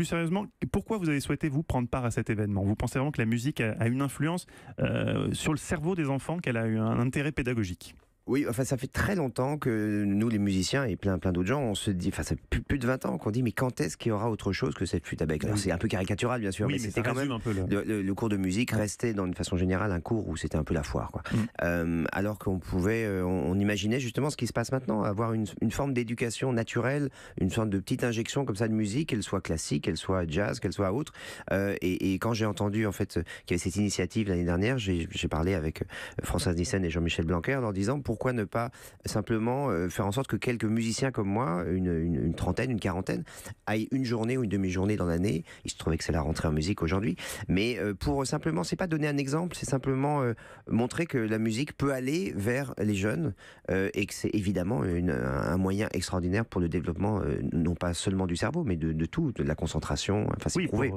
plus sérieusement, pourquoi vous avez souhaité vous prendre part à cet événement Vous pensez vraiment que la musique a, une influence euh, sur le cerveau des enfants, qu'elle a eu un intérêt pédagogique oui, enfin, ça fait très longtemps que nous, les musiciens et plein, plein d'autres gens, on se dit, enfin, ça fait plus, de 20 ans qu'on dit, mais quand est-ce qu'il y aura autre chose que cette flûte à bec Alors, c'est un peu caricatural, bien sûr, mais, c'était quand même. Un peu, le, le, cours de musique restait, dans une façon générale, un cours où c'était un peu la foire, quoi. Mmh. Euh, alors qu'on pouvait, euh, on, imaginait justement ce qui se passe maintenant, avoir une, forme d'éducation naturelle, une sorte de petite injection comme ça de musique, qu'elle soit classique, qu'elle soit jazz, qu'elle soit autre. Euh, et, quand j'ai entendu, en fait, qu'il y avait cette initiative l'année dernière, j'ai parlé avec Françoise Nissen et Jean-Michel Blanquer en leur disant pourquoi pourquoi ne pas simplement euh, faire en sorte que quelques musiciens comme moi, une, trentaine, une quarantaine, aillent une journée ou une demi-journée dans l'année. Il se trouvait que c'est la rentrée en musique aujourd'hui, mais euh, pour simplement, c'est pas donner un exemple, c'est simplement euh, montrer que la musique peut aller vers les jeunes et que c'est évidemment un moyen extraordinaire pour le développement, non pas seulement du cerveau, mais de, tout, de la concentration. Enfin, c'est prouvé.